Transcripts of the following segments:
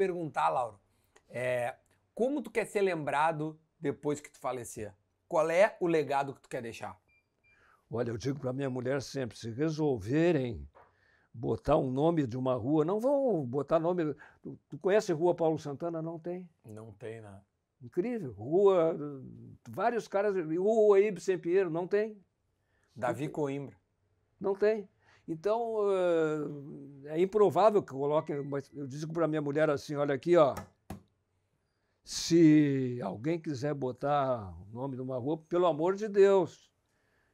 perguntar, Lauro, é, como tu quer ser lembrado depois que tu falecer? Qual é o legado que tu quer deixar? Olha, eu digo para minha mulher sempre, se resolverem botar um nome de uma rua, não vão botar nome. Tu, tu conhece Rua Paulo Santana? Não tem. Não tem, né? Incrível. Rua. Vários caras. Rua Ibsen Pinheiro, não tem. Davi Coimbra. Não tem. Então, eh, é improvável que coloquem, mas eu digo para minha mulher assim, olha aqui, ó, se alguém quiser botar o nome de uma rua, pelo amor de Deus,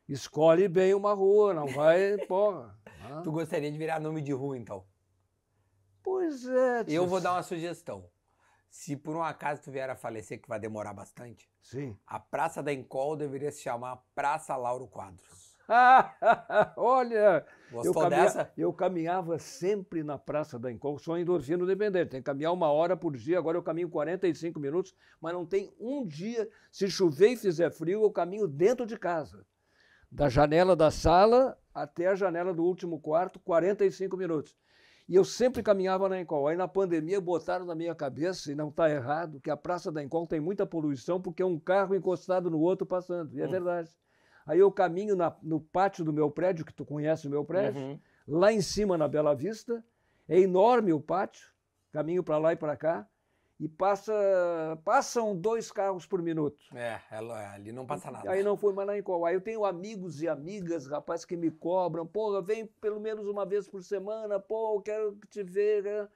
escolhe bem uma rua, não vai, porra. Né? Tu gostaria de virar nome de rua, então? Pois é. Tis. Eu vou dar uma sugestão. Se por um acaso tu vier a falecer, que vai demorar bastante, Sim. a Praça da Encol deveria se chamar Praça Lauro Quadros. Olha! Gostou eu caminha, dessa? Eu caminhava sempre na Praça da Encol, sou endorfino dependente, tem que caminhar uma hora por dia, agora eu caminho 45 minutos, mas não tem um dia, se chover e fizer frio, eu caminho dentro de casa. Da janela da sala até a janela do último quarto, 45 minutos. E eu sempre caminhava na Encol. Aí na pandemia botaram na minha cabeça, e não está errado, que a Praça da Encol tem muita poluição porque é um carro encostado no outro passando. E é hum. verdade. Aí eu caminho na, no pátio do meu prédio, que tu conhece o meu prédio, uhum. lá em cima na Bela Vista. É enorme o pátio, caminho para lá e para cá. E passa, passam dois carros por minuto. É, é, é, ali não passa nada. Aí não foi mais lá em qual. Aí eu tenho amigos e amigas, rapaz, que me cobram. Porra, vem pelo menos uma vez por semana. Pô, quero te ver. Né?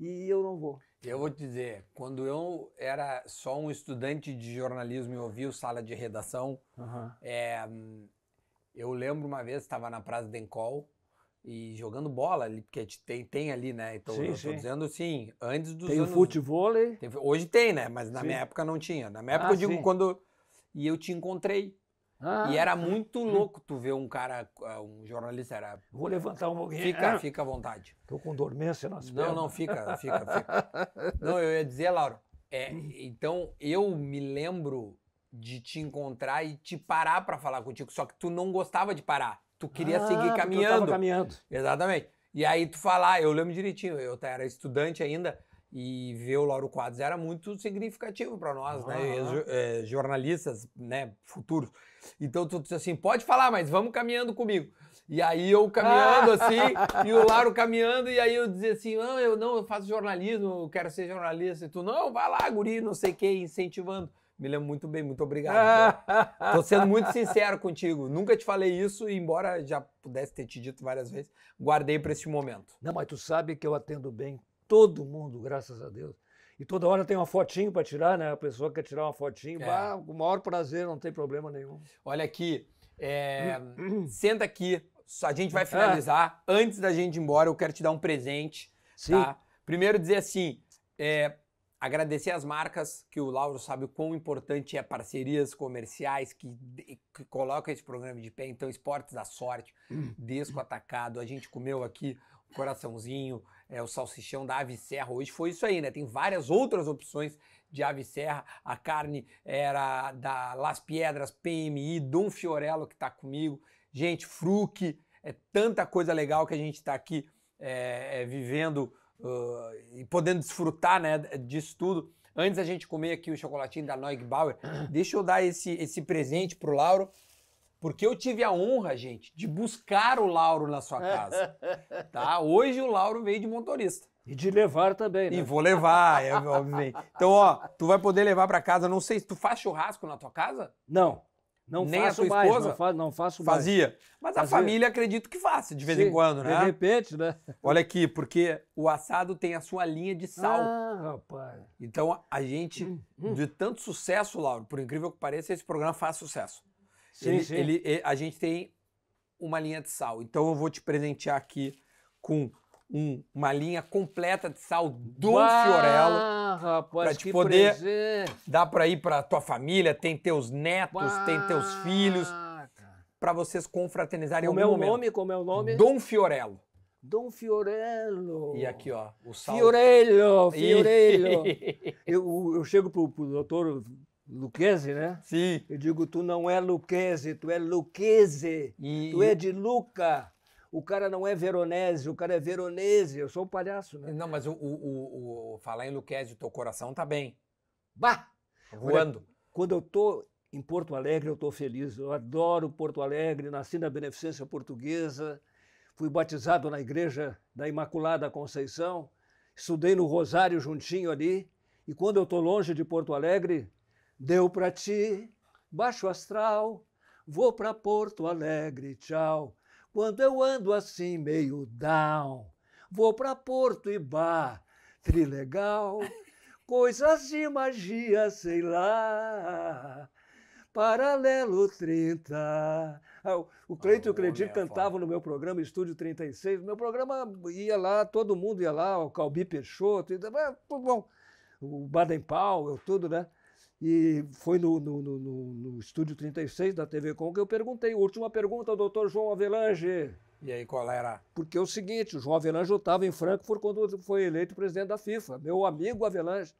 E eu não vou. Eu vou te dizer, quando eu era só um estudante de jornalismo e ouvia o sala de redação, uhum. é, eu lembro uma vez, estava na Praça Dencol e jogando bola ali, porque tem, tem ali, né? Então sim, eu estou dizendo assim, antes dos tem anos... Futebol, tem Hoje tem, né? Mas na sim. minha época não tinha. Na minha ah, época ah, eu digo quando... E eu te encontrei ah, e era muito louco tu ver um cara, ah, um jornalista, era... Vou levantar um pouquinho. Fica, é. fica à vontade. Tô com dormência nas Não, não, fica, fica, fica. não, eu ia dizer, Lauro, é, hum. então eu me lembro de te encontrar e te parar para falar contigo, só que tu não gostava de parar. Tu queria ah, seguir caminhando. Eu tava caminhando. Exatamente. E aí tu falar, eu lembro direitinho, eu era estudante ainda, e ver o Lauro Quadros era muito significativo para nós, né? É, jornalistas, né? Futuros. Então tu disse assim, pode falar, mas vamos caminhando comigo. E aí eu caminhando assim, e o Lauro caminhando, e aí eu dizia assim, não, eu não, eu faço jornalismo, eu quero ser jornalista. E tu, não, vai lá, guri, não sei o que, incentivando. Me lembro muito bem, muito obrigado. Estou Tô sendo muito sincero contigo. Nunca te falei isso, embora já pudesse ter te dito várias vezes, guardei para esse momento. Não, mas tu sabe que eu atendo bem todo mundo, graças a Deus. E toda hora tem uma fotinho para tirar, né? A pessoa quer tirar uma fotinho, é. bah, o maior prazer, não tem problema nenhum. Olha aqui, é... senta aqui, a gente vai é. finalizar. É. Antes da gente ir embora, eu quero te dar um presente. Sim. Tá? Primeiro dizer assim, é... agradecer as marcas, que o Lauro sabe o quão importante é parcerias comerciais que, que colocam esse programa de pé. Então, Esportes da Sorte, hum. Desco Atacado, a gente comeu aqui coraçãozinho, é, o salsichão da ave serra. Hoje foi isso aí, né? Tem várias outras opções de ave serra. A carne era da Las Piedras, PMI, Dom Fiorello que está comigo. Gente, fruque, é tanta coisa legal que a gente está aqui é, é, vivendo uh, e podendo desfrutar né, disso tudo. Antes da gente comer aqui o chocolatinho da Neugbauer, deixa eu dar esse, esse presente pro Lauro. Porque eu tive a honra, gente, de buscar o Lauro na sua casa. tá? Hoje o Lauro veio de motorista. E de levar também, né? E vou levar, é, obviamente. Então, ó, tu vai poder levar para casa, não sei, tu faz churrasco na tua casa? Não. Não Nem faço a tua mais, esposa? Não, fa não faço Fazia. Mas Fazia. Mas a família acredito que faça, de vez Sim, em quando, né? De repente, né? Olha aqui, porque o assado tem a sua linha de sal. Ah, rapaz. Então, a gente, hum, hum. de tanto sucesso, Lauro, por incrível que pareça, esse programa faz sucesso. Sim, ele, sim. Ele, ele, a gente tem uma linha de sal. Então eu vou te presentear aqui com um, uma linha completa de sal do bah, Fiorello. Rapaz, pra te poder presente. dar para ir para tua família, tem teus netos, bah, tem teus filhos, para vocês confraternizarem como é o momento. nome, como é o nome? Dom Fiorello. Dom Fiorello. E aqui, ó, o sal. Fiorello, Fiorello. eu, eu chego pro, pro doutor Luqueze, né? Sim. Eu digo, tu não é Luqueze, tu é Luqueze. E... Tu é de Luca. O cara não é veronese, o cara é veronese. Eu sou um palhaço, né? Não, mas o, o, o, o falar em Luqueze, teu coração tá bem. Bah! Voando. Olha, quando eu tô em Porto Alegre, eu tô feliz. Eu adoro Porto Alegre, nasci na Beneficência Portuguesa, fui batizado na Igreja da Imaculada Conceição, estudei no Rosário juntinho ali. E quando eu tô longe de Porto Alegre, Deu pra ti, baixo astral, vou pra Porto Alegre, tchau. Quando eu ando assim meio down, vou pra Porto e Bar, trilegal, coisas de magia, sei lá. Paralelo 30. Ah, o ah, Cleito e o Cledir né, cantavam no meu programa Estúdio 36. Meu programa ia lá, todo mundo ia lá, o Calbi Peixoto, e, ah, bom, o Baden Powell, tudo, né? E foi no, no, no, no estúdio 36 da TV Com que eu perguntei. Última pergunta, doutor João Avelange. E aí, qual era? Porque é o seguinte: o João Avelange estava em Frankfurt quando foi eleito presidente da FIFA. Meu amigo Avelange.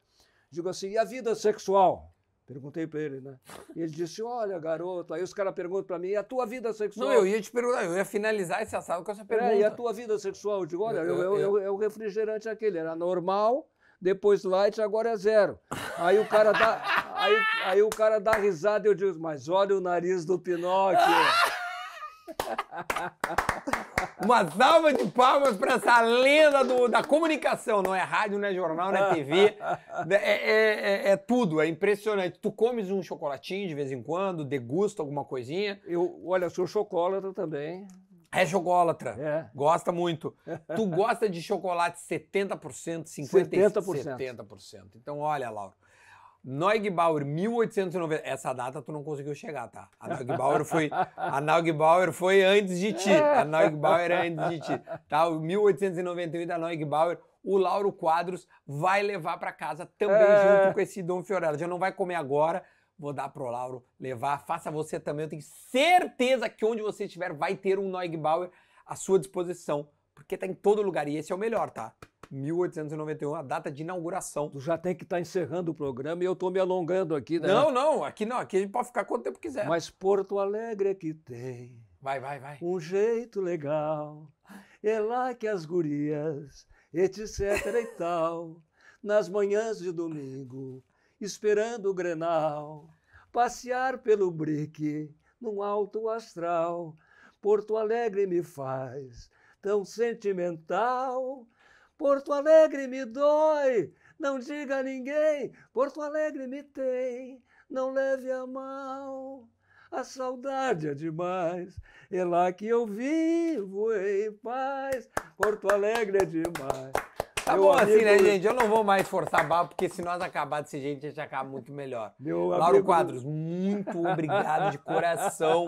Digo assim: e a vida sexual? Perguntei para ele, né? Ele disse: Olha, garoto. Aí os caras perguntam para mim: E a tua vida sexual? Não, eu ia te perguntar, eu ia finalizar esse assalto com essa pergunta. É, e a tua vida sexual? Eu digo: Olha, eu, eu, eu, eu o refrigerante aquele, era normal, depois light, agora é zero. Aí o cara dá. Aí, aí o cara dá risada e eu digo, mas olha o nariz do Pinóquio. Uma salva de palmas para essa lenda do, da comunicação. Não é rádio, não é jornal, não é TV. É, é, é, é, tudo, é impressionante. Tu comes um chocolatinho de vez em quando, degusta alguma coisinha. Eu, olha, sou chocolatra também. É chocólatra. É. Gosta muito. Tu gosta de chocolate 70%, 50%? 70%. 70%. Então, olha, Laura. Neugbauer 1890. Essa data tu não conseguiu chegar, tá? A Neugbauer foi, a Neugbauer foi antes de ti. A Neugbauer é antes de ti. Tá? 1898 da Neugbauer, o Lauro Quadros vai levar para casa também é... junto com esse Dom Fiorella. Já não vai comer agora. Vou dar pro Lauro levar. Faça você também. Eu tenho certeza que onde você estiver vai ter um Neugbauer à sua disposição, porque tá em todo lugar e esse é o melhor, tá? 1891, a data de inauguração. Tu já tem que estar tá encerrando o programa e eu estou me alongando aqui, né? Não, não, aqui não, aqui a gente pode ficar quanto tempo quiser. Mas Porto Alegre é que tem. Vai, vai, vai. Um jeito legal. É lá que as gurias, etc e tal, nas manhãs de domingo, esperando o Grenal, passear pelo brique num alto astral. Porto Alegre me faz tão sentimental Porto Alegre me dói, não diga a ninguém. Porto Alegre me tem, não leve a mal. A saudade é demais, é lá que eu vivo em paz. Porto Alegre é demais. Tá meu bom assim, amigo... assim, né, gente? Eu não vou mais forçar barro, porque se nós acabar desse jeito, a gente acaba muito melhor. Meu Lauro amigo... Quadros, muito obrigado de coração